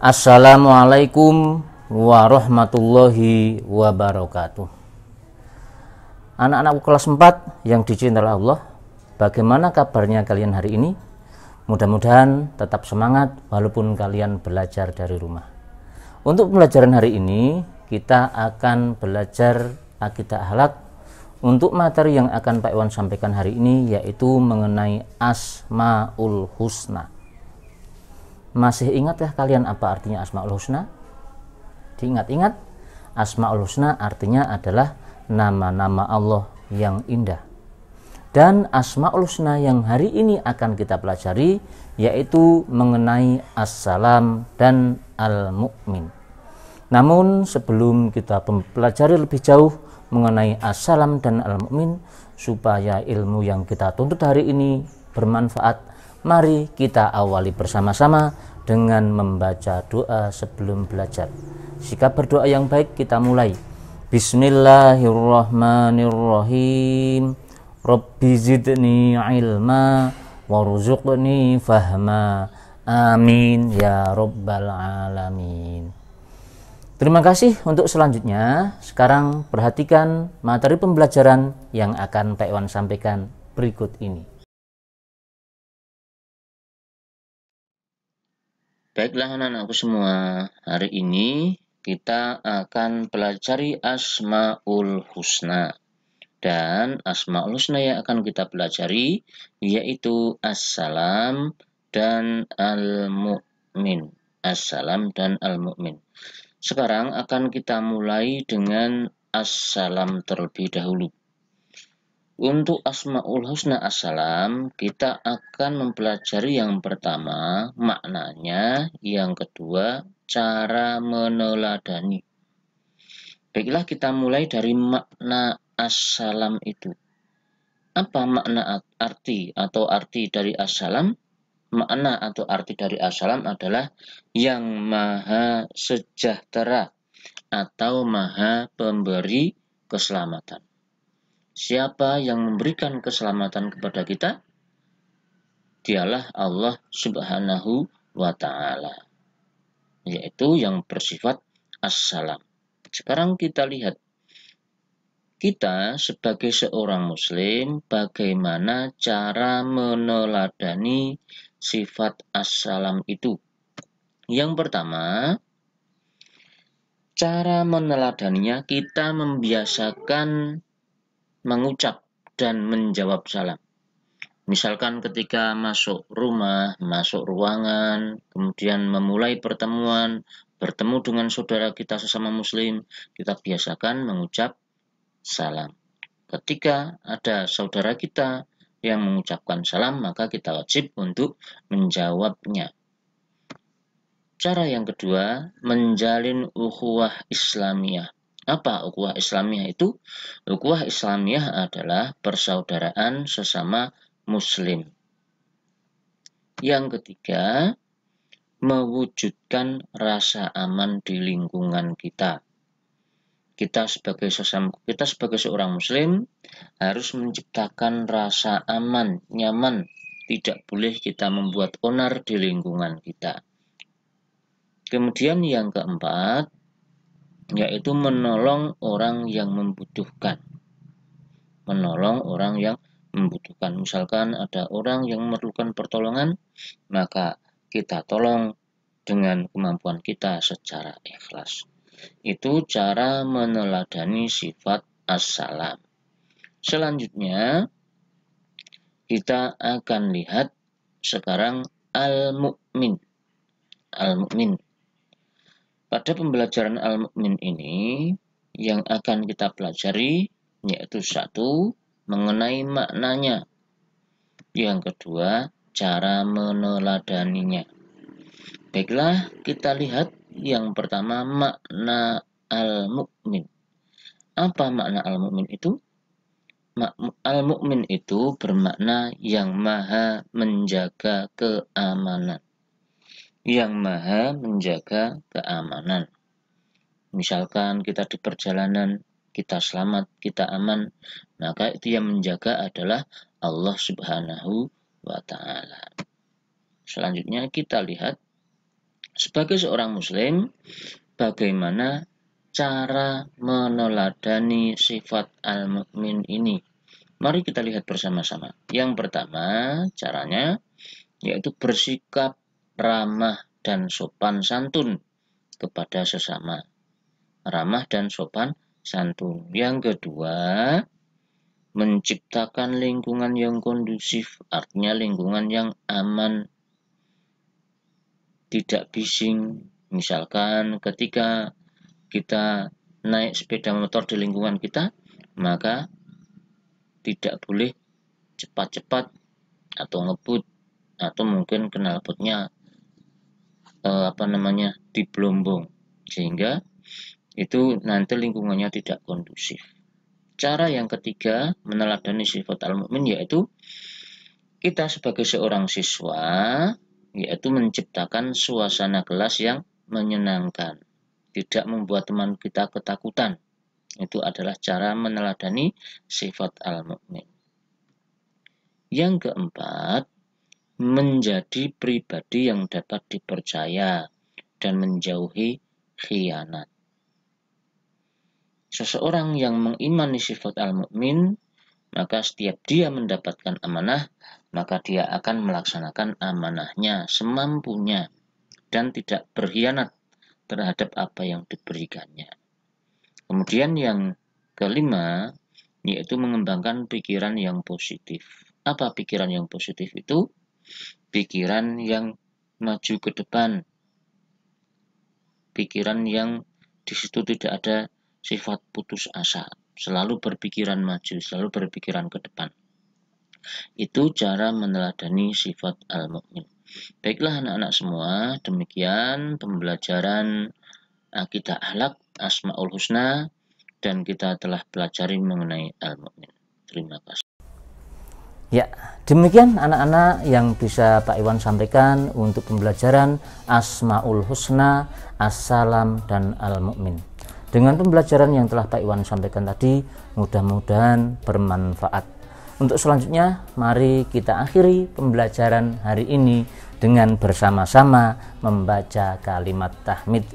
Assalamualaikum warahmatullahi wabarakatuh. Anak-anakku kelas 4 yang dicintai Allah, bagaimana kabarnya kalian hari ini? Mudah-mudahan tetap semangat walaupun kalian belajar dari rumah. Untuk pelajaran hari ini, kita akan belajar akidah akhlak untuk materi yang akan Pak Iwan sampaikan hari ini yaitu mengenai Asmaul Husna. Masih ingat ya kalian apa artinya Asmaul Husna? Diingat-ingat, Asmaul Husna artinya adalah nama-nama Allah yang indah. Dan Asmaul Husna yang hari ini akan kita pelajari yaitu mengenai Assalam dan Al-Mu'min. Namun sebelum kita pelajari lebih jauh mengenai Assalam dan Al-Mu'min, supaya ilmu yang kita tuntut hari ini bermanfaat, mari kita awali bersama-sama dengan membaca doa sebelum belajar. Sikap berdoa yang baik kita mulai. Bismillahirrahmanirrahim. Rabbi zidni ilma waruzukni fahma. Amin ya rabbal alamin. Terima kasih untuk selanjutnya. Sekarang perhatikan materi pembelajaran yang akan Pak Iwan sampaikan berikut ini. Baiklah anak-anakku semua, hari ini kita akan pelajari Asmaul Husna. Dan Asmaul Husna yang akan kita pelajari yaitu Assalam dan Al-Mu'min. Assalam dan Al-Mu'min. Sekarang akan kita mulai dengan Assalam terlebih dahulu. Untuk Asmaul Husna Assalam, kita akan mempelajari yang pertama, maknanya, yang kedua, cara meneladani. Baiklah, kita mulai dari makna Assalam itu. Apa makna arti atau arti dari Assalam? Makna atau arti dari Assalam adalah yang maha sejahtera atau maha pemberi keselamatan. Siapa yang memberikan keselamatan kepada kita? Dialah Allah Subhanahu wa taala. Yaitu yang bersifat assalam. Sekarang kita lihat kita sebagai seorang muslim bagaimana cara meneladani sifat assalam itu. Yang pertama, cara meneladaninya kita membiasakan mengucap dan menjawab salam. Misalkan ketika masuk rumah, masuk ruangan, kemudian memulai pertemuan, bertemu dengan saudara kita sesama muslim, kita biasakan mengucap salam. Ketika ada saudara kita yang mengucapkan salam, maka kita wajib untuk menjawabnya. Cara yang kedua, menjalin ukhuwah Islamiyah. Apa ukhuwah Islamiyah itu? Ukhuwah Islamiyah adalah persaudaraan sesama muslim. Yang ketiga, mewujudkan rasa aman di lingkungan kita. Kita sebagai sesama kita sebagai seorang muslim harus menciptakan rasa aman, nyaman. Tidak boleh kita membuat onar di lingkungan kita. Kemudian yang keempat, yaitu menolong orang yang membutuhkan. Menolong orang yang membutuhkan. Misalkan ada orang yang memerlukan pertolongan, maka kita tolong dengan kemampuan kita secara ikhlas. Itu cara meneladani sifat assalam. Selanjutnya, kita akan lihat sekarang al-mu'min. Al-mu'min pada pembelajaran Al-Mu'min ini, yang akan kita pelajari yaitu satu, mengenai maknanya. Yang kedua, cara meneladaninya. Baiklah, kita lihat yang pertama makna al-mukmin. Apa makna al-mukmin itu? al mumin itu bermakna yang maha menjaga keamanan yang maha menjaga keamanan. Misalkan kita di perjalanan, kita selamat, kita aman, maka itu yang menjaga adalah Allah Subhanahu wa taala. Selanjutnya kita lihat sebagai seorang muslim bagaimana cara meneladani sifat al-mukmin ini. Mari kita lihat bersama-sama. Yang pertama, caranya yaitu bersikap ramah dan sopan santun kepada sesama. Ramah dan sopan santun. Yang kedua, menciptakan lingkungan yang kondusif, artinya lingkungan yang aman, tidak bising. Misalkan ketika kita naik sepeda motor di lingkungan kita, maka tidak boleh cepat-cepat atau ngebut atau mungkin kenalpotnya eh, apa namanya di pelombong sehingga itu nanti lingkungannya tidak kondusif. Cara yang ketiga meneladani sifat al-mukmin yaitu kita sebagai seorang siswa yaitu menciptakan suasana kelas yang menyenangkan, tidak membuat teman kita ketakutan. Itu adalah cara meneladani sifat al-mukmin. Yang keempat, menjadi pribadi yang dapat dipercaya dan menjauhi khianat. Seseorang yang mengimani sifat al-mu'min, maka setiap dia mendapatkan amanah, maka dia akan melaksanakan amanahnya semampunya dan tidak berkhianat terhadap apa yang diberikannya. Kemudian yang kelima, yaitu mengembangkan pikiran yang positif. Apa pikiran yang positif itu? pikiran yang maju ke depan, pikiran yang di situ tidak ada sifat putus asa, selalu berpikiran maju, selalu berpikiran ke depan. Itu cara meneladani sifat al-mu'min. Baiklah anak-anak semua, demikian pembelajaran kita akhlak Asmaul Husna dan kita telah pelajari mengenai al-mu'min. Terima kasih. Ya, Demikian anak-anak yang bisa Pak Iwan sampaikan untuk pembelajaran Asmaul Husna, Assalam dan al Mukmin. Dengan pembelajaran yang telah Pak Iwan sampaikan tadi, mudah-mudahan bermanfaat. Untuk selanjutnya, mari kita akhiri pembelajaran hari ini dengan bersama-sama membaca kalimat tahmid.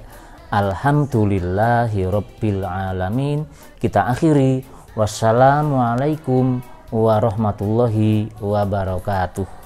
Alhamdulillahirobbilalamin. Kita akhiri. Wassalamualaikum warahmatullahi wabarakatuh